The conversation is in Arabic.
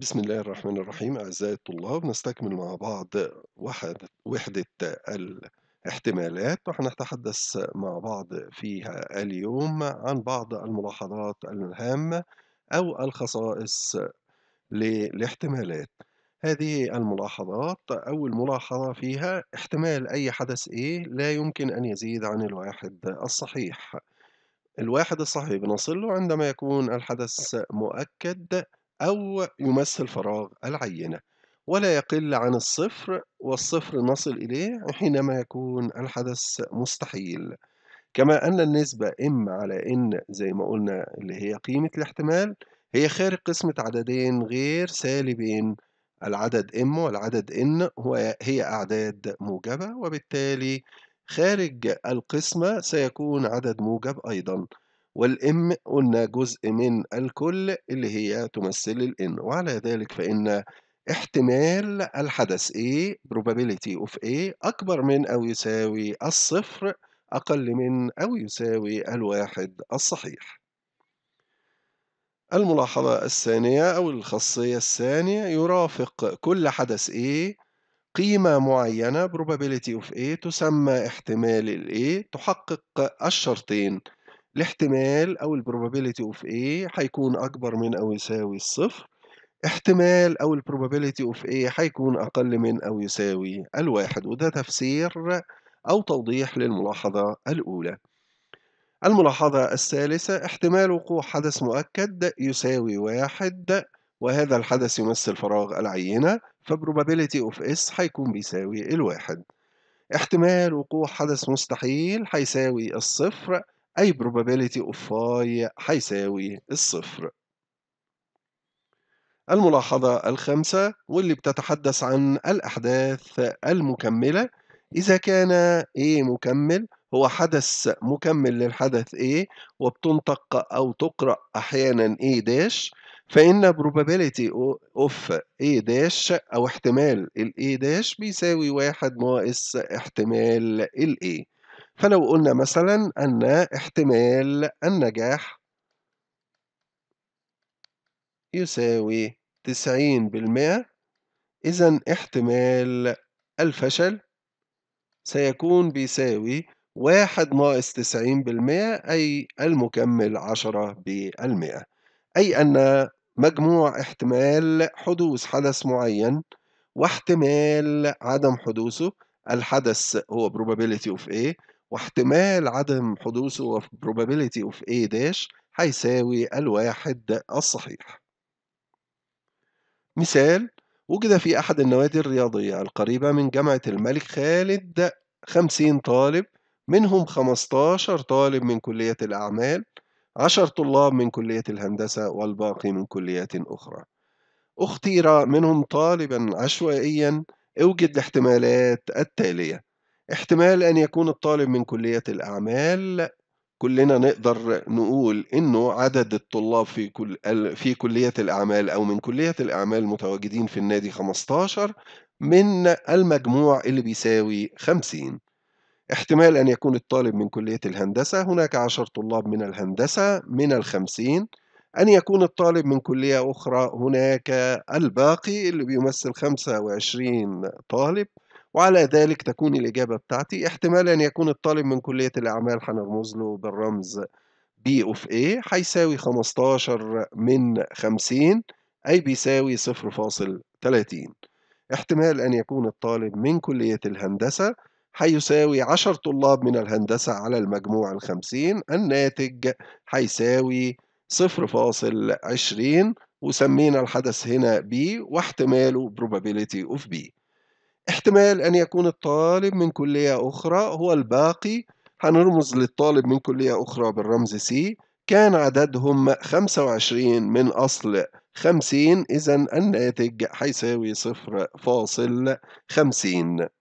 بسم الله الرحمن الرحيم أعزائي الطلاب نستكمل مع بعض وحدة, وحدة الاحتمالات وحنتحدث مع بعض فيها اليوم عن بعض الملاحظات الهامة أو الخصائص للاحتمالات هذه الملاحظات أول ملاحظة فيها احتمال أي حدث A لا يمكن أن يزيد عن الواحد الصحيح الواحد الصحيح بنصله عندما يكون الحدث مؤكد أو يمثل فراغ العينة ولا يقل عن الصفر والصفر نصل إليه حينما يكون الحدث مستحيل كما أن النسبة إما على إن زي ما قلنا اللي هي قيمة الاحتمال هي خارج قسمة عددين غير سالبين العدد إم والعدد هو هي أعداد موجبة وبالتالي خارج القسمة سيكون عدد موجب أيضا والإم قلنا جزء من الكل اللي هي تمثل الإن وعلى ذلك فإن احتمال الحدث A probability of A أكبر من أو يساوي الصفر أقل من أو يساوي الواحد الصحيح الملاحظة الثانية أو الخاصية الثانية يرافق كل حدث A قيمة معينة probability of A تسمى احتمال ال A تحقق الشرطين الاحتمال أو ال probability of A هيكون أكبر من أو يساوي الصفر احتمال أو ال probability of A هيكون أقل من أو يساوي الواحد وده تفسير أو توضيح للملاحظة الأولى الملاحظة الثالثة احتمال وقوع حدث مؤكد يساوي واحد وهذا الحدث يمثل فراغ العينة فبروبابيليتي اوف اس هيكون بيساوي الواحد احتمال وقوع حدث مستحيل هيساوي الصفر أي probability of phi هيساوي الصفر الملاحظة الخامسة واللي بتتحدث عن الأحداث المكملة إذا كان A مكمل هو حدث مكمل للحدث A وبتنطق أو تقرأ أحيانا A داش فإن probability of A داش أو احتمال ال A داش بيساوي واحد ناقص احتمال ال A فلو قلنا مثلا أن احتمال النجاح يساوي تسعين بالمئة إذا احتمال الفشل سيكون بيساوي واحد ناقص تسعين بالمئة أي المكمل عشرة بالمئة أي أن مجموع احتمال حدوث حدث معين واحتمال عدم حدوثه الحدث هو probability of A واحتمال عدم حدوثه of probability of A داش هيساوي الواحد الصحيح مثال وجد في أحد النوادي الرياضية القريبة من جامعة الملك خالد خمسين طالب منهم خمستاشر طالب من كلية الأعمال عشر طلاب من كلية الهندسة والباقي من كليات أخرى اختير منهم طالبا عشوائيا اوجد الاحتمالات التالية احتمال أن يكون الطالب من كلية الأعمال كلنا نقدر نقول إنه عدد الطلاب في كل في كلية الأعمال أو من كلية الأعمال متواجدين في النادي 15 من المجموع اللي بيساوي 50 احتمال أن يكون الطالب من كلية الهندسة هناك عشر طلاب من الهندسة من الخمسين أن يكون الطالب من كلية أخرى هناك الباقي اللي بيمثل 25 طالب وعلى ذلك تكون الإجابة بتاعتي احتمال أن يكون الطالب من كلية الأعمال هنرمز له بالرمز B of A هيساوي 15 من 50 أي بيساوي 0.30 احتمال أن يكون الطالب من كلية الهندسة هيساوي 10 طلاب من الهندسة على المجموع الخمسين الناتج هيساوي 0.20 وسمينا الحدث هنا B واحتماله probability of B احتمال أن يكون الطالب من كلية أخرى هو الباقي هنرمز للطالب من كلية أخرى بالرمز سي كان عددهم 25 من أصل 50 إذا الناتج حيساوي 0.50